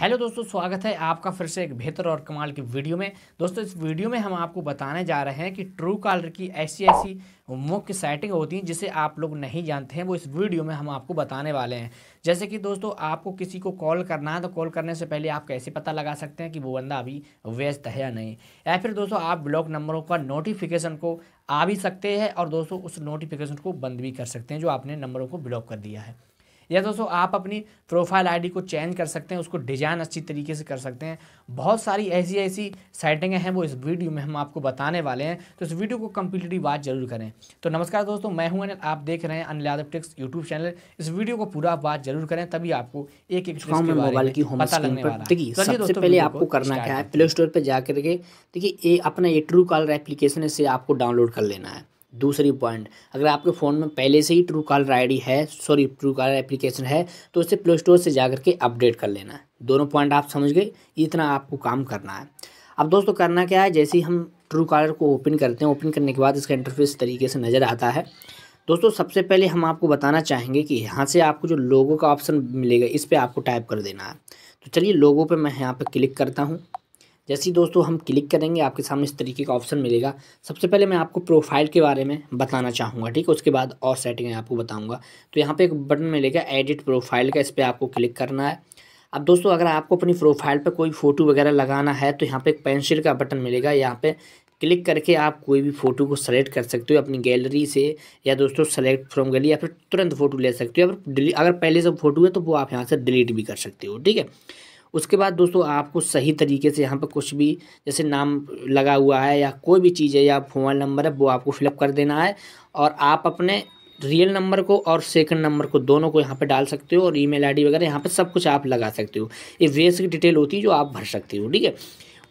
hello दोस्तों स्वागत है आपका फिर से एक बेहतर और कमाल की वीडियो में दोस्तों इस वीडियो में हम आपको बताने जा रहे हैं कि ट्रू कॉलर की ऐसी ऐसी मुख्य सेटिंग होती हैं जिसे आप लोग नहीं जानते हैं वो इस वीडियो में हम आपको बताने वाले हैं जैसे कि दोस्तों आपको किसी को कॉल करना है तो कॉल करने से पहले आप कैसे पता लगा सकते हैं कि वो बंदा अभी व्यस्त है या नहीं या फिर दोस्तों आप ब्लॉक नंबरों का नोटिफिकेशन को आ भी सकते हैं और दोस्तों उस नोटिफिकेशन को बंद भी कर सकते हैं जो आपने नंबरों को ब्लॉक कर दिया है या दोस्तों आप अपनी प्रोफाइल आईडी को चेंज कर सकते हैं उसको डिजाइन अच्छी तरीके से कर सकते हैं बहुत सारी ऐसी ऐसी साइटें हैं वो इस वीडियो में हम आपको बताने वाले हैं तो इस वीडियो को कम्प्लीटली वाच जरूर करें तो नमस्कार दोस्तों मैं हूं अनिल आप देख रहे हैं अनिल यादव टिक्स यूट्यूब चैनल इस वीडियो को पूरा वाच जरूर करें तभी आपको एक एक मोबाइल की होम देखिए सबसे पहले आपको करना क्या है प्ले स्टोर पर जाकर के देखिए अपना ये ट्रू कॉलर एप्लीकेशन इसे आपको डाउनलोड कर लेना है दूसरी पॉइंट अगर आपके फ़ोन में पहले से ही ट्रू कॉलर आई है सॉरी ट्रू कॉलर एप्लीकेशन है तो इसे प्ले स्टोर से जा करके अपडेट कर लेना है दोनों पॉइंट आप समझ गए इतना आपको काम करना है अब दोस्तों करना क्या है जैसे ही हम ट्रू कॉलर को ओपन करते हैं ओपन करने के बाद इसका इंटरफेस तरीके से नज़र आता है दोस्तों सबसे पहले हम आपको बताना चाहेंगे कि यहाँ से आपको जो लोगों का ऑप्शन मिलेगा इस पर आपको टाइप कर देना है तो चलिए लोगों पर मैं यहाँ पर क्लिक करता हूँ जैसे ही दोस्तों हम क्लिक करेंगे आपके सामने इस तरीके का ऑप्शन मिलेगा सबसे पहले मैं आपको प्रोफाइल के बारे में बताना चाहूँगा ठीक है उसके बाद और सेटिंग आपको बताऊँगा तो यहाँ पे एक बटन मिलेगा एडिट प्रोफाइल का इस पर आपको क्लिक करना है अब दोस्तों अगर आपको अपनी प्रोफाइल पर कोई फ़ोटो वगैरह लगाना है तो यहाँ पर एक पेंसिल का बटन मिलेगा यहाँ पर क्लिक करके आप कोई भी फ़ोटो को सेलेक्ट कर सकते हो अपनी गैलरी से या दोस्तों सेलेक्ट फ्रॉम गैलरी या फिर तुरंत फ़ोटो ले सकते हो फिर अगर पहले से फ़ोटो है तो वो आप यहाँ से डिलीट भी कर सकते हो ठीक है उसके बाद दोस्तों आपको सही तरीके से यहाँ पर कुछ भी जैसे नाम लगा हुआ है या कोई भी चीज़ है या मोबाइल नंबर है वो आपको फिलअप कर देना है और आप अपने रियल नंबर को और सेकंड नंबर को दोनों को यहाँ पे डाल सकते हो और ईमेल आईडी वगैरह यहाँ पे सब कुछ आप लगा सकते हो ये वेस की डिटेल होती है जो आप भर सकते हो ठीक है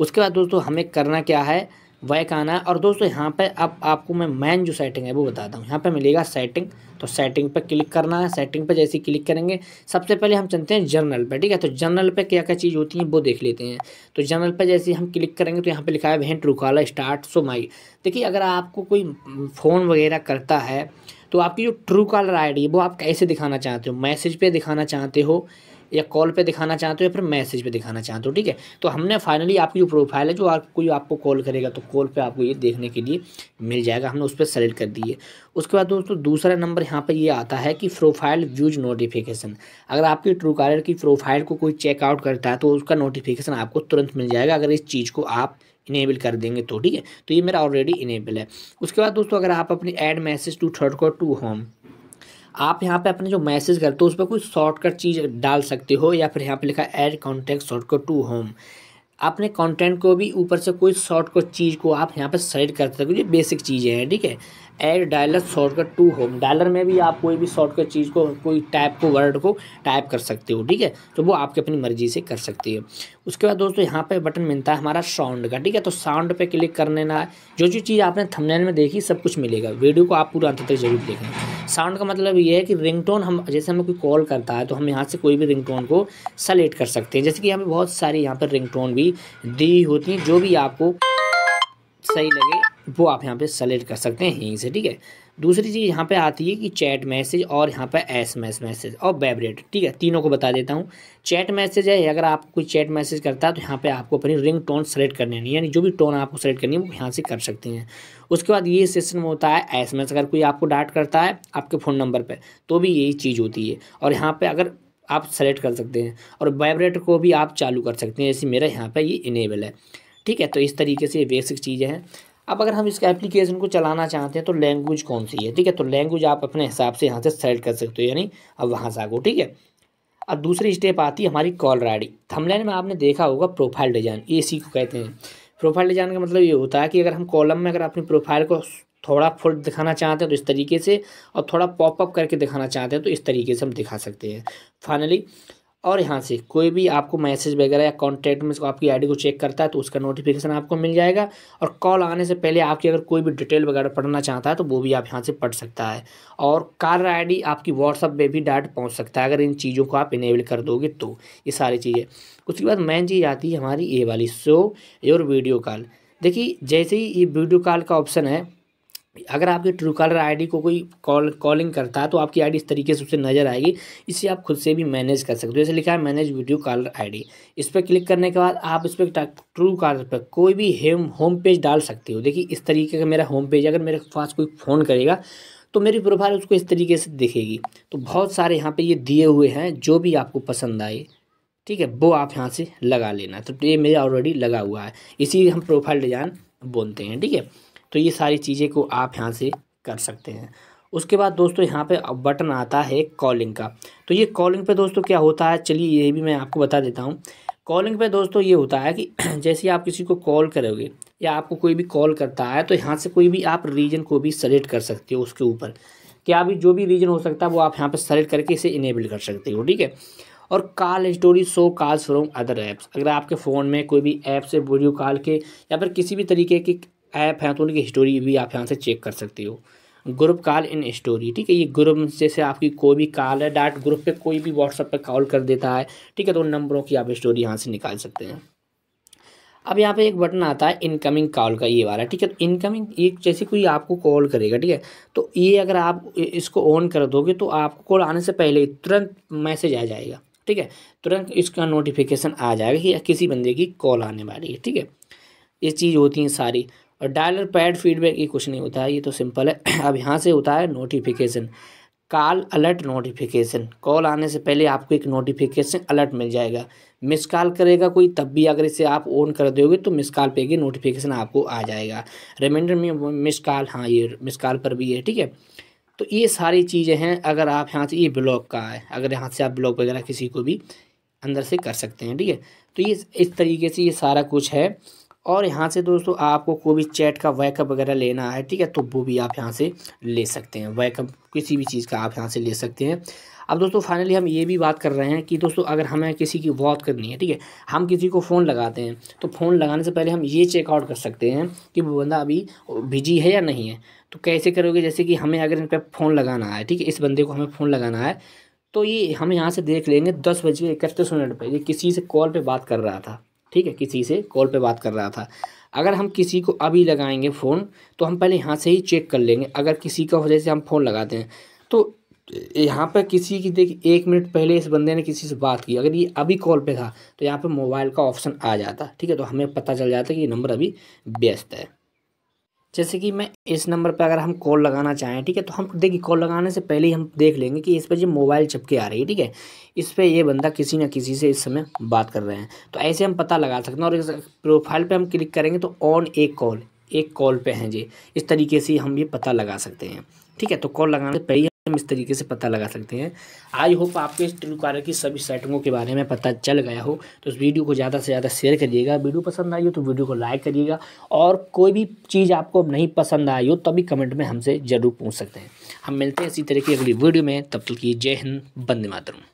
उसके बाद दोस्तों हमें करना क्या है वैक आना है और दोस्तों यहाँ पे अब आपको मैं मैन जो सेटिंग है वो बताता हूँ यहाँ पे मिलेगा सेटिंग तो सेटिंग पे क्लिक करना है सेटिंग पे जैसे क्लिक करेंगे सबसे पहले हम चलते हैं जर्नल पे ठीक है तो जर्नल पे क्या क्या चीज़ होती है वो देख लेते हैं तो जर्नल पे जैसे हम क्लिक करेंगे तो यहाँ पे लिखा है ट्रू रुकाला स्टार्ट सो माई देखिए अगर आपको कोई फ़ोन वगैरह करता है तो आपकी जो ट्रू कॉलर आई डी वो आप कैसे दिखाना चाहते हो मैसेज पर दिखाना चाहते हो या कॉल पे दिखाना चाहते हो या फिर मैसेज पे दिखाना चाहते हो ठीक है तो हमने फाइनली आपकी जो प्रोफाइल है जो आप कोई आपको कॉल करेगा तो कॉल पे आपको ये देखने के लिए मिल जाएगा हमने उस पर सेलेक्ट कर दिए उसके बाद दोस्तों दूसरा नंबर यहाँ पर ये आता है कि प्रोफाइल व्यूज नोटिफिकेशन अगर आपकी ट्रू की प्रोफाइल को कोई चेकआउट करता है तो उसका नोटिफिकेशन आपको तुरंत मिल जाएगा अगर इस चीज़ को आप इनेबल कर देंगे तो ठीक है तो ये मेरा ऑलरेडी इनेबल है उसके बाद दोस्तों अगर आप अपनी एड मैसेज टू थर्ड को टू होम आप यहाँ पे अपने जो मैसेज करते हो उस पर कोई शॉर्टकट चीज़ डाल सकते हो या फिर यहाँ पे लिखा add contact shortcut to home अपने कंटेंट को भी ऊपर से कोई शॉर्ट को चीज़ को आप यहाँ पर सेलेक्ट कर सकते हो ये बेसिक चीज़ें हैं ठीक है add dialer shortcut to home dialer में भी आप कोई भी शॉर्टकट चीज़ को कोई टाइप को वर्ड को टाइप कर सकते हो ठीक है तो वो आपकी अपनी मर्जी से कर सकती है उसके बाद दोस्तों यहाँ पे बटन मिलता है हमारा साउंड का ठीक है तो साउंड पे क्लिक करने ना जो जो चीज़ आपने थंबनेल में देखी सब कुछ मिलेगा वीडियो को आप पूरा अंत तक जरूर देखें साउंड का मतलब ये है कि रिंगटोन हम जैसे हमें कोई कॉल करता है तो हम यहाँ से कोई भी रिंग को सेलेक्ट कर सकते हैं जैसे कि यहाँ पर बहुत सारी यहाँ पर रिंगटोन भी दी होती हैं जो भी आपको सही लगे वो आप यहाँ पे सेलेक्ट कर सकते हैं यहीं से ठीक है दूसरी चीज़ यहाँ पे आती है कि चैट मैसेज और यहाँ पे एस एम एस मैसेज और वेबरेट ठीक है तीनों को बता देता हूँ चैट मैसेज है अगर आप कोई चैट मैसेज करता है तो यहाँ पे आपको अपनी रिंग टोन सेलेक्ट करनी है यानी जो भी टोन आपको सेलेक्ट करनी है वो यहाँ से कर सकते हैं उसके बाद ये सेशन में होता है एस एम एस अगर कोई आपको डाट करता है आपके फ़ोन नंबर पर तो भी यही चीज़ होती है और यहाँ पर अगर आप सेलेक्ट कर सकते हैं और वाइब्रेटर को भी आप चालू कर सकते हैं जैसे मेरा यहाँ पर ये इनेबल है ठीक है तो इस तरीके से ये बेसिक चीज़ें हैं अब अगर हम इसके एप्लीकेशन को चलाना चाहते हैं तो लैंग्वेज कौन सी है ठीक है तो लैंग्वेज आप अपने हिसाब से यहाँ से सेलेक्ट कर सकते हो यानी अब वहाँ से आगो ठीक है अब दूसरी स्टेप आती है हमारी कॉलर आई थमलाइन थमलैन में आपने देखा होगा प्रोफाइल डिजाइन ए सी को कहते हैं प्रोफाइल डिजाइन का मतलब ये होता है कि अगर हम कॉलम में अगर अपनी प्रोफाइल को थोड़ा फुल दिखाना चाहते हैं तो इस तरीके से और थोड़ा पॉपअप करके दिखाना चाहते हैं तो इस तरीके से हम दिखा सकते हैं फाइनली और यहाँ से कोई भी आपको मैसेज वगैरह या कॉन्टैक्ट में आपकी आईडी को चेक करता है तो उसका नोटिफिकेशन आपको मिल जाएगा और कॉल आने से पहले आपकी अगर कोई भी डिटेल वगैरह पढ़ना चाहता है तो वो भी आप यहाँ से पढ़ सकता है और कार आईडी आपकी व्हाट्सअप पे भी डाट पहुँच सकता है अगर इन चीज़ों को आप इनेबल कर दोगे तो ये सारी चीज़ें उसके बाद मेन चीज़ आती है हमारी ए वाली सो योर वीडियो कॉल देखिए जैसे ही ये वीडियो कॉल का ऑप्शन है अगर आपके ट्रू कॉलर आईडी को कोई कॉल कॉलिंग करता है तो आपकी आईडी इस तरीके से उससे नज़र आएगी इसे आप खुद से भी मैनेज कर सकते हो जैसे लिखा है मैनेज वीडियो कॉलर आईडी इस पर क्लिक करने के बाद आप इस पर ट्रू कॉलर पर कोई भी हेम होम पेज डाल सकते हो देखिए इस तरीके का मेरा होम पेज अगर मेरे पास कोई फ़ोन करेगा तो मेरी प्रोफाइल उसको इस तरीके से दिखेगी तो बहुत सारे यहाँ पर ये दिए हुए हैं जो भी आपको पसंद आए ठीक है वो आप यहाँ से लगा लेना तो ये मेरा ऑलरेडी लगा हुआ है इसी हम प्रोफाइल डिज़ाइन बोलते हैं ठीक है तो ये सारी चीज़ें को आप यहाँ से कर सकते हैं उसके बाद दोस्तों यहाँ पे बटन आता है कॉलिंग का तो ये कॉलिंग पे दोस्तों क्या होता है चलिए ये भी मैं आपको बता देता हूँ कॉलिंग पे दोस्तों ये होता है कि जैसे आप किसी को कॉल करोगे या आपको कोई भी कॉल करता है तो यहाँ से कोई भी आप रीजन को भी सेलेक्ट कर सकते हो उसके ऊपर क्या भी जो भी रीजन हो सकता है वो आप यहाँ पर सेलेक्ट करके इसे इनेबल कर सकते हो ठीक है और call story so calls from other apps अगर आपके फ़ोन में कोई भी ऐप से वीडियो कॉल के या फिर किसी भी तरीके की ऐप हैं तो उनकी हिस्टोरी भी आप यहाँ से चेक कर सकते हो ग्रुप कॉल इन स्टोरी ठीक है ये ग्रुप जैसे आपकी कोई भी कॉल है डाट ग्रुप पे कोई भी व्हाट्सअप पे कॉल कर देता है ठीक है तो उन नंबरों की आप स्टोरी यहाँ से निकाल सकते हैं अब यहाँ पे एक बटन आता है इनकमिंग कॉल का ये वाला ठीक है तो इनकमिंग एक जैसे कोई आपको कॉल करेगा ठीक है तो ये अगर आप इसको ऑन कर दोगे तो आपको कॉल आने से पहले तुरंत मैसेज आ जाएगा ठीक है तुरंत इसका नोटिफिकेशन आ जाएगा कि किसी बंदे की कॉल आने वाली है ठीक है ये चीज़ होती हैं सारी और डायलर पैड फीडबैक ये कुछ नहीं होता है ये तो सिंपल है अब यहाँ से होता है notification call alert notification call आने से पहले आपको एक नोटिफिकेशन अलर्ट मिल जाएगा मिस कॉल करेगा कोई तब भी अगर इसे आप ऑन कर दोगे तो मिस कॉल पे नोटिफिकेशन आपको आ जाएगा रिमाइंडर में मिस कॉल हाँ ये मिस कॉल पर भी है ठीक है तो ये सारी चीज़ें हैं अगर आप यहाँ से ये ब्लॉक का है अगर यहाँ से आप ब्लॉक वगैरह किसी को भी अंदर से कर सकते हैं ठीक है तो ये इस तरीके से ये सारा कुछ है और यहाँ से दोस्तों आपको कोई भी चैट का वैकअप वगैरह लेना है ठीक है तो वो भी आप यहाँ से ले सकते हैं वैकअप किसी भी चीज़ का आप यहाँ से ले सकते हैं अब दोस्तों फाइनली हम ये भी बात कर रहे हैं कि दोस्तों अगर हमें किसी की वॉक करनी है ठीक है हम किसी को फ़ोन लगाते हैं तो फ़ोन लगाने से पहले हम ये चेकआउट कर सकते हैं कि वो बंदा अभी बिजी है या नहीं है तो कैसे करोगे जैसे कि हमें अगर इन पर फ़ोन लगाना है ठीक है इस बंदे को हमें फ़ोन लगाना है तो ये हम यहाँ से देख लेंगे दस बज के इकतीस मिनट पर ये किसी से कॉल पर बात कर रहा था ठीक है किसी से कॉल पे बात कर रहा था अगर हम किसी को अभी लगाएंगे फ़ोन तो हम पहले यहाँ से ही चेक कर लेंगे अगर किसी का वजह से हम फ़ोन लगाते हैं तो यहाँ पर किसी की देखिए एक मिनट पहले इस बंदे ने किसी से बात की अगर ये अभी कॉल पे था तो यहाँ पे मोबाइल का ऑप्शन आ जाता ठीक है तो हमें पता चल जाता कि ये नंबर अभी व्यस्त है जैसे कि मैं इस नंबर पर अगर हम कॉल लगाना चाहें ठीक है तो हम देखिए कॉल लगाने से पहले ही हम देख लेंगे कि इस पर ये मोबाइल चपके आ रही है ठीक है इस पर ये बंदा किसी ना किसी से इस समय बात कर रहे हैं तो ऐसे हम पता लगा सकते हैं और प्रोफाइल पर हम क्लिक करेंगे तो ऑन ए कॉल एक कॉल पे हैं जी इस तरीके से हम ये पता लगा सकते हैं ठीक है तो कॉल लगाने से पहले हम इस तरीके से पता लगा सकते हैं आई होप आपको इस ट्रिकारा की सभी सेटिंगों के बारे में पता चल गया हो तो इस वीडियो को ज़्यादा से ज़्यादा शेयर करिएगा वीडियो पसंद आई हो तो वीडियो को लाइक करिएगा और कोई भी चीज़ आपको नहीं पसंद आई हो तभी कमेंट में हमसे ज़रूर पूछ सकते हैं हम मिलते हैं इसी तरह की अगली वीडियो में तब तक की जय हिंद बंदे मातरम